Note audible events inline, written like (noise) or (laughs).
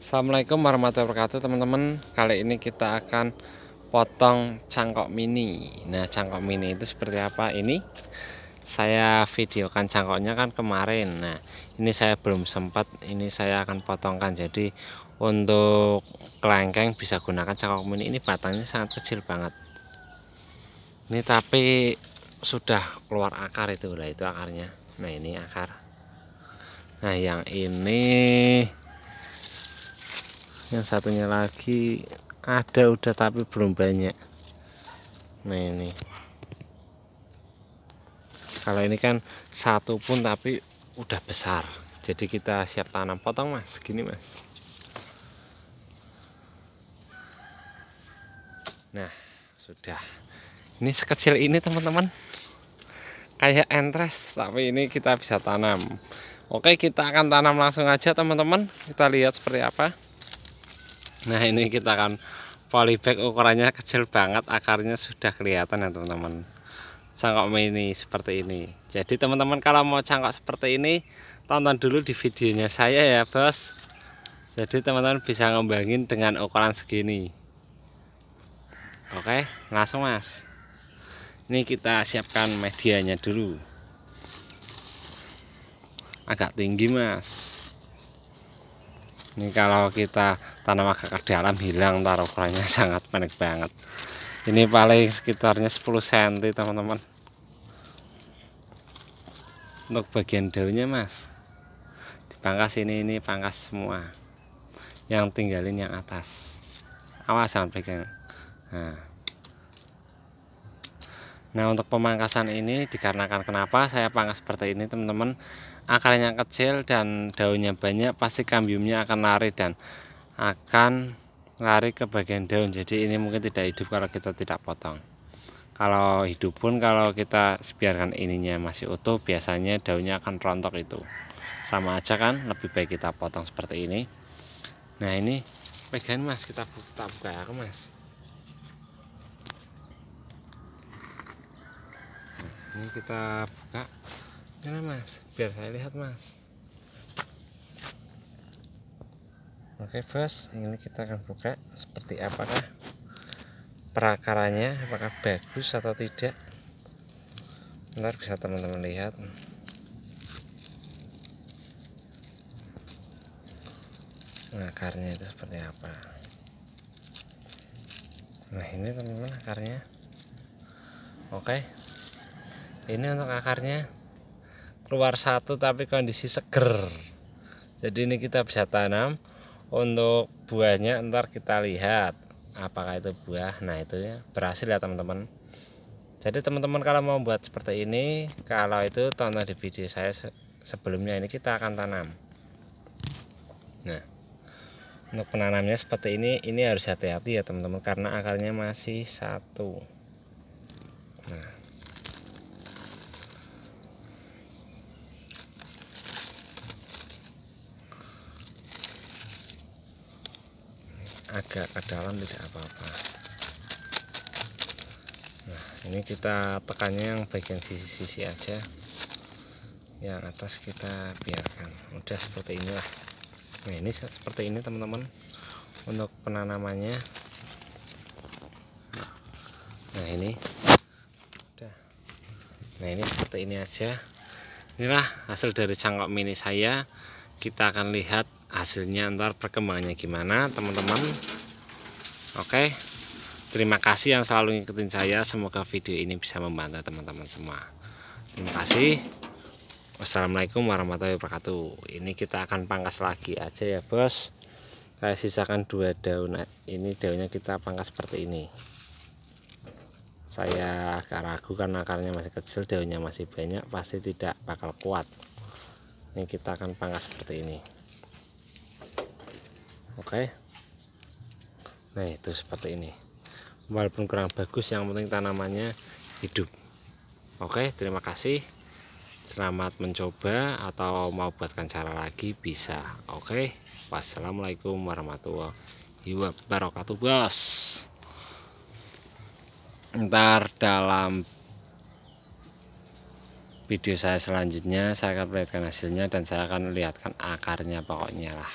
Assalamualaikum warahmatullahi wabarakatuh teman-teman Kali ini kita akan potong cangkok mini Nah cangkok mini itu seperti apa ini Saya videokan cangkoknya kan kemarin Nah ini saya belum sempat ini saya akan potongkan Jadi untuk kelengkeng bisa gunakan cangkok mini Ini batangnya sangat kecil banget Ini tapi sudah keluar akar itu lah itu akarnya Nah ini akar Nah yang ini yang satunya lagi ada udah tapi belum banyak nah ini kalau ini kan satu pun tapi udah besar jadi kita siap tanam potong mas gini mas nah sudah ini sekecil ini teman-teman kayak entres tapi ini kita bisa tanam oke kita akan tanam langsung aja teman-teman kita lihat seperti apa nah ini kita akan polybag ukurannya kecil banget akarnya sudah kelihatan ya teman-teman cangkok mini seperti ini jadi teman-teman kalau mau cangkok seperti ini tonton dulu di videonya saya ya bos jadi teman-teman bisa ngembangin dengan ukuran segini oke langsung mas ini kita siapkan medianya dulu agak tinggi mas ini kalau kita tanam agak ke dalam hilang taruh ukurannya (laughs) sangat pendek banget ini paling sekitarnya 10 cm teman-teman untuk bagian daunnya mas dipangkas ini ini pangkas semua yang tinggalin yang atas awas sampai pegang nah Nah untuk pemangkasan ini dikarenakan kenapa saya pangkas seperti ini teman-teman Akarnya kecil dan daunnya banyak pasti kambiumnya akan lari dan akan lari ke bagian daun Jadi ini mungkin tidak hidup kalau kita tidak potong Kalau hidup pun kalau kita biarkan ininya masih utuh biasanya daunnya akan rontok itu Sama aja kan lebih baik kita potong seperti ini Nah ini pegang mas kita buka, buka ya mas ini kita buka ini mas? Biar saya lihat mas Oke first ini kita akan buka Seperti apakah perakarannya apakah bagus atau tidak Ntar bisa teman-teman lihat Akarnya itu seperti apa Nah ini teman-teman akarnya Oke ini untuk akarnya keluar satu tapi kondisi seger jadi ini kita bisa tanam untuk buahnya ntar kita lihat apakah itu buah nah itu ya berhasil ya teman-teman jadi teman-teman kalau mau buat seperti ini kalau itu tonton di video saya sebelumnya ini kita akan tanam nah untuk penanamnya seperti ini ini harus hati-hati ya teman-teman karena akarnya masih satu nah agak ke dalam tidak apa-apa nah ini kita tekannya yang bagian sisi-sisi aja yang atas kita biarkan udah seperti inilah nah ini seperti ini teman-teman untuk penanamannya nah ini udah nah ini seperti ini aja inilah hasil dari cangkok mini saya kita akan lihat hasilnya ntar perkembangannya gimana teman-teman oke terima kasih yang selalu ngikutin saya semoga video ini bisa membantu teman-teman semua terima kasih wassalamualaikum warahmatullahi wabarakatuh ini kita akan pangkas lagi aja ya bos saya sisakan dua daun ini daunnya kita pangkas seperti ini saya agak ragu karena akarnya masih kecil daunnya masih banyak pasti tidak bakal kuat ini kita akan pangkas seperti ini oke okay. nah itu seperti ini walaupun kurang bagus yang penting tanamannya hidup oke okay, terima kasih selamat mencoba atau mau buatkan cara lagi bisa oke okay? wassalamualaikum warahmatullahi wabarakatuh bos ntar dalam video saya selanjutnya saya akan perlihatkan hasilnya dan saya akan lihatkan akarnya pokoknya lah